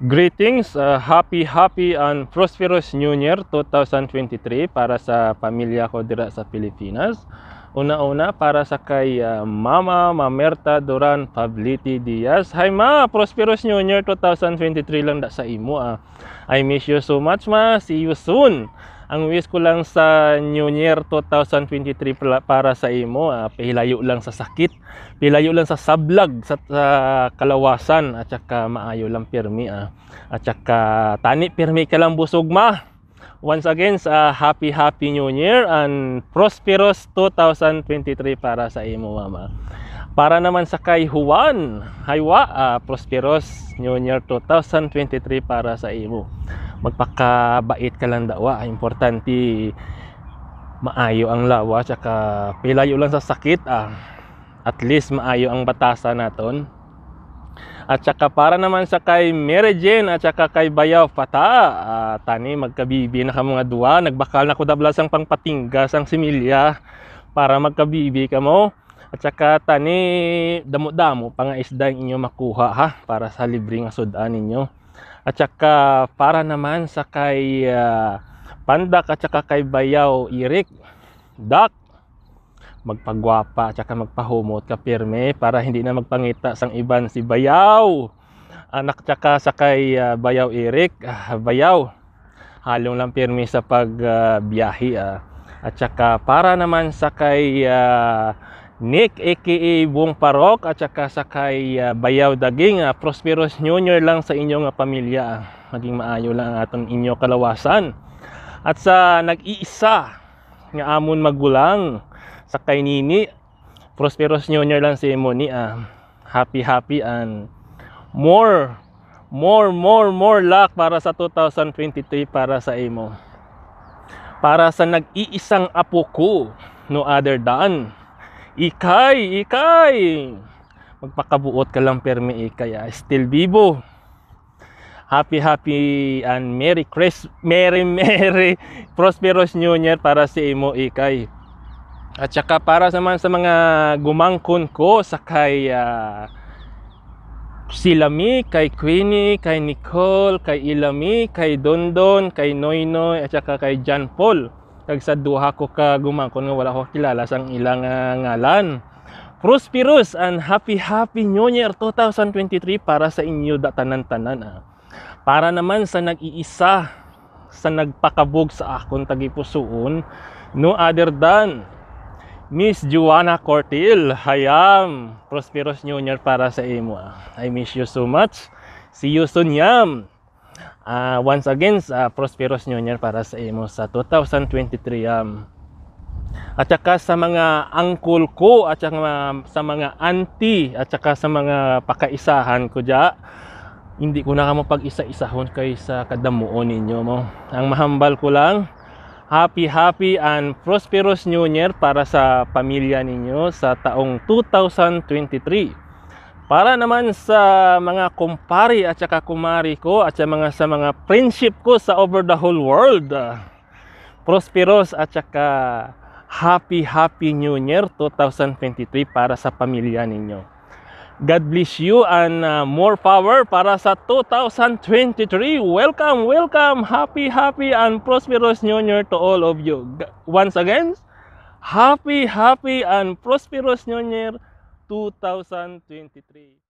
Greetings, uh, happy happy and prosperous New Year 2023 para sa pamilya ko dira sa Pilipinas. Una-una para sa kay uh, Mama Mamerta Duran Pabliti Diaz. Hi Ma, prosperous New Year 2023 lang da sa imo. Ah. I miss you so much Ma. See you soon. Ang wish ko lang sa New Year 2023 para sa imo, uh, pilayo lang sa sakit, pilayo lang sa sablag, sa, sa kalawasan, at saka maayo lang pirmi. Uh, at saka tani pirmi ka lang busog ma. Once again, uh, happy happy New Year and prosperous 2023 para sa imo mama. Para naman sa kay Juan, haywa, uh, ah, prosperous New Year 2023 para sa imo magpakabait ka lang daw ah. importante maayo ang lawa tsaka pilayo lang sa sakit ah at least maayo ang batasan naton at saka para naman sa kay Mary Jane at saka kay Bayaw Pata ah, tani magkabibi na ka mga duwa nagbakal na ko ang pangpatinggas ang similya para magkabibi ka mo at saka tani damo-damo pang isda inyo makuha ha para sa libreng nga sudan ninyo at saka para naman sa kay uh, Pandak at saka kay Bayaw Irik, Dak, magpagwapa at saka magpahumot ka pirme para hindi na magpangita sang iban si Bayaw. Anak saka sa kay uh, Bayaw Irik, uh, ah, Bayaw, halong lang pirme sa pagbiyahe. Uh, uh. At saka para naman sa kay uh, Nick aka Wong Parok at saka sa kay uh, Bayaw Daging uh, prosperous new year lang sa inyong uh, pamilya maging maayo lang atong inyo kalawasan at sa nag-iisa nga amon magulang sa kay Nini prosperous new year lang sa si imo ni uh, happy happy and more more more more luck para sa 2023 para sa imo para sa nag-iisang apo ko no other than Ikay, ikay. Magpakabuot ka lang permi ikay. Ah. Still bibo. Happy, happy and Merry Christmas. Merry, Merry Prosperous New Year para sa si imo ikay. At saka para naman sa mga gumangkon ko sa kay uh, ah, Silami, kay Queenie, kay Nicole, kay Ilami, kay Dondon, kay Noynoy, at saka kay John Paul kag sa duha ko ka gumangkon nga wala ko kilala sang ilang uh, ngalan prosperous and happy happy new year 2023 para sa inyo da tanan-tanan ah. para naman sa nag-iisa sa nagpakabog sa akon tagipusoon no other than Miss Juana Cortil, hayam, prosperous new year para sa imo. Ah. I miss you so much. See you soon, yam uh, once again sa uh, prosperous new year para sa imo sa 2023 um, at saka sa mga uncle ko at saka sa mga auntie at saka sa mga pakaisahan ko dya hindi ko na kamo pag-isa-isahon kay sa kadamuon ninyo mo ang mahambal ko lang Happy happy and prosperous new year para sa pamilya ninyo sa taong 2023. Para naman sa mga kumpari at saka kumari ko at sa mga sa mga friendship ko sa over the whole world. Uh, prosperous at saka happy happy new year 2023 para sa pamilya ninyo. God bless you and uh, more power para sa 2023. Welcome, welcome. Happy happy and prosperous new year to all of you. Once again, happy happy and prosperous new year 2023